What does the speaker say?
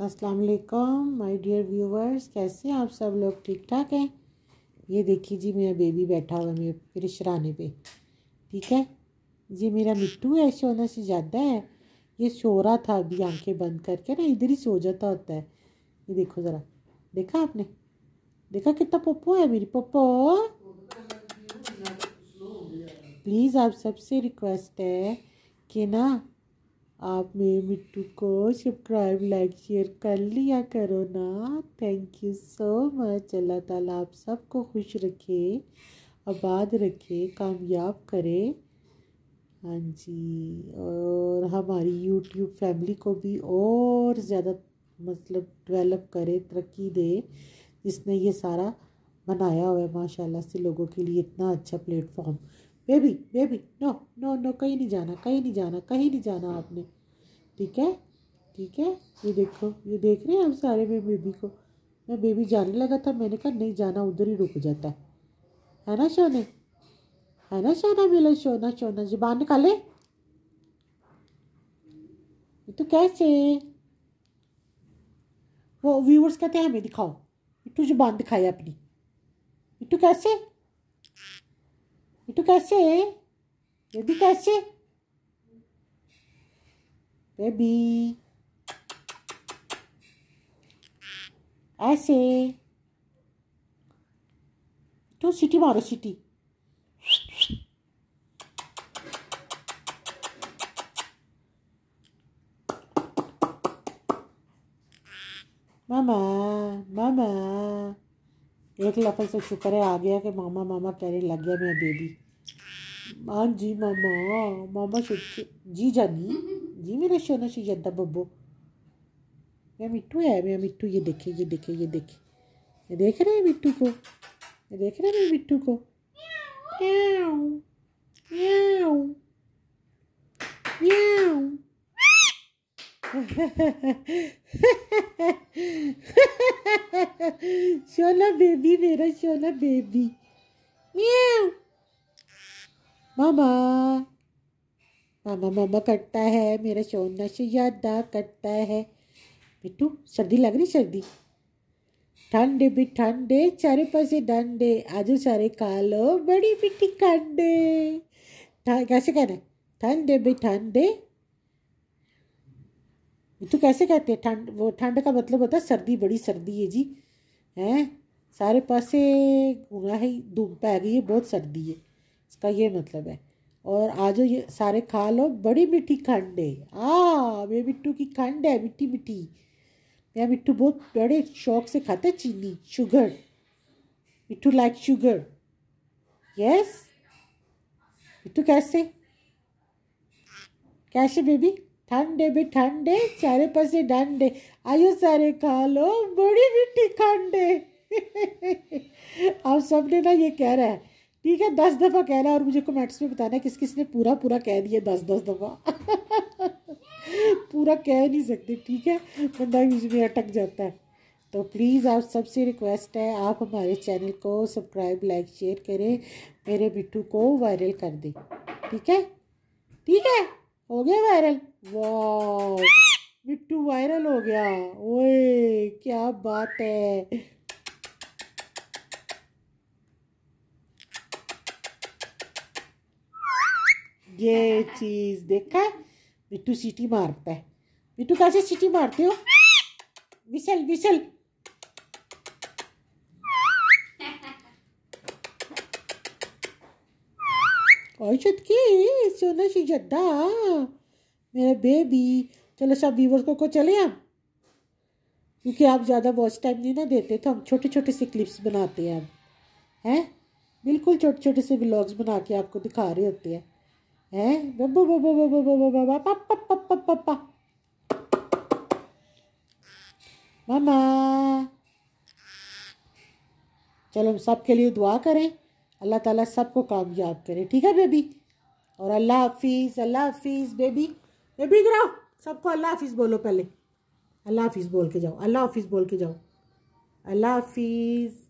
अस्सलाम वालेकुम my dear viewers कैसे हैं आप सब लोग ठीक ठाक हैं ये देखिए जी मेरा बेबी बैठा हुआ मेरे मेरे शराने पे ठीक है ये मेरा मिट्टू है सोना से ज़्यादा है ये सो रहा था अभी आंखें बंद करके ना इधर ही सो जाता होता है ये देखो ज़रा देखा आपने देखा कितना पप्पो है मेरी पप्पो प्लीज़ आप सबसे रिक्वेस्ट है कि ना आप मेरे मिट्टू को सब्सक्राइब लाइक शेयर कर लिया करो ना thank you so much Allah ताला आप सबको खुश रखे आबाद रखे कामयाब करे हाँ जी और हमारी यूट्यूब फैमिली को भी और ज़्यादा मतलब डेवलप करे तरक्की दे जिसने ये सारा बनाया हुआ है माशाल्लाह से लोगों के लिए इतना अच्छा platform baby baby no no no कहीं नहीं जाना कहीं नहीं जाना कहीं नहीं जाना आपने ठीक है ठीक है ये देखो ये देख रहे हैं हम सारे मेरे बेबी को मैं बेबी जाने लगा था मैंने कहा नहीं जाना उधर ही रुक जाता है है ना सोने है ना सोना मिला सोना सोना बाहर निकाले तो कैसे वो व्यूवर्स कहते हैं हमें दिखाओ इटू जुबान दिखाई अपनी इटू कैसे तो कैसे बेबी कैसे बेबी ऐसे तो सीटी मारो सीटी मामा मामा एक लफल से शुक्र है आ गया कि मामा मामा कह रहे लग गया मेरा बेबी हाँ जी मामा मामा शुक्र जी जानी जी मेरा शोना शी जाता बब्बो मेरा मिट्टू है मेरा मिट्टू ये देखे ये देखे ये देखे ये देख रहे हैं मिट्टू को ये देख रहे हैं मेरे मिट्टू को म्याऊ शोला बेबी मेरा शोला बेबी म्याऊ मामा मामा मामा कटता है मेरा शोना शयादा कटता है बिट्टू सर्दी लग रही सर्दी ठंड भी ठंडे चारे पासे डंडे आजू सारे कालो बड़ी मिट्टी कांडे कैसे रहे ठंडे भी ठंडे बिट्टू कैसे कहते हैं ठंड वो ठंड का मतलब होता है सर्दी बड़ी सर्दी है जी हैं सारे पासे गुना ही धूप पै गई है बहुत सर्दी है इसका ये मतलब है और आज ये सारे खा लो बड़ी मीठी खंड है आ मेरे मिट्टू की खंड है मिट्टी मिट्टी मेरा मिट्टू बहुत बड़े शौक से खाते चीनी sugar Mittu like sugar yes Mittu कैसे कैसे बेबी ठंडे भी ठंडे चारे पासे डंडे आयो सारे खा लो बड़ी मिट्टी खंडे आप सब ने ना ये कह रहा है ठीक है दस दफ़ा कह रहा है और मुझे कमेंट्स में बताना किस किस ने पूरा पूरा कह दिया दस दस दफ़ा पूरा कह नहीं सकते ठीक है बंदा यूज में अटक जाता है तो प्लीज़ आप सबसे रिक्वेस्ट है आप हमारे चैनल को सब्सक्राइब लाइक शेयर करें मेरे बिट्टू को वायरल कर दें ठीक है ठीक है हो गया वायरल वाह बिट्टू वायरल हो गया ओए क्या बात है ये चीज़ देखा है बिट्टू सीटी मारता है बिट्टू कैसे सीटी मारते हो विशल विशल सोना सी जद्दा मेरा बेबी चलो सब व्यूवर्स को, को चले हम क्योंकि आप ज़्यादा वॉच टाइम नहीं ना देते तो हम छोटे छोटे से क्लिप्स बनाते हैं हम हैं बिल्कुल छोटे छोटे से व्लॉग्स बना के आपको दिखा रहे होते हैं पप पप पप पप मामा चलो हम सब के लिए दुआ करें अल्लाह ताला सबको कामयाब करे ठीक है बेबी और अल्लाह हाफिज़ अल्लाह हाफिज़ बेबी बेबी कराओ सबको अल्लाह हाफिज़ बोलो पहले अल्लाह हाफिज़ बोल के जाओ अल्लाह हाफिज़ बोल के जाओ अल्लाह हाफिज़